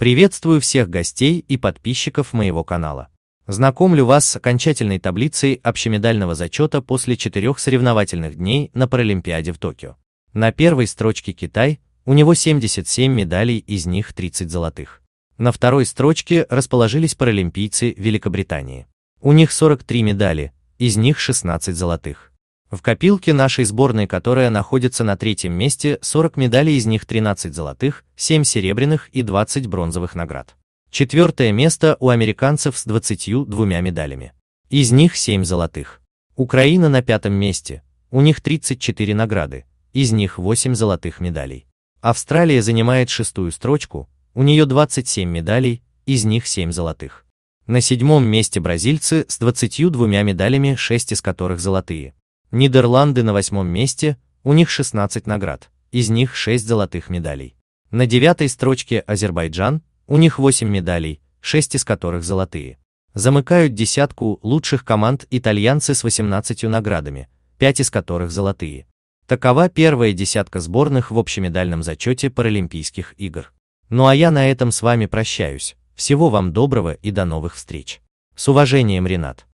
Приветствую всех гостей и подписчиков моего канала. Знакомлю вас с окончательной таблицей общемедального зачета после четырех соревновательных дней на Паралимпиаде в Токио. На первой строчке Китай, у него 77 медалей, из них 30 золотых. На второй строчке расположились паралимпийцы Великобритании. У них 43 медали, из них 16 золотых. В копилке нашей сборной, которая находится на третьем месте, 40 медалей, из них 13 золотых, 7 серебряных и 20 бронзовых наград. Четвертое место у американцев с 22 медалями. Из них 7 золотых. Украина на пятом месте, у них 34 награды, из них 8 золотых медалей. Австралия занимает шестую строчку, у нее 27 медалей, из них 7 золотых. На седьмом месте бразильцы с 22 медалями, 6 из которых золотые. Нидерланды на восьмом месте, у них 16 наград, из них 6 золотых медалей. На девятой строчке Азербайджан, у них 8 медалей, 6 из которых золотые. Замыкают десятку лучших команд итальянцы с 18 наградами, 5 из которых золотые. Такова первая десятка сборных в общемедальном зачете Паралимпийских игр. Ну а я на этом с вами прощаюсь. Всего вам доброго и до новых встреч. С уважением, Ренат.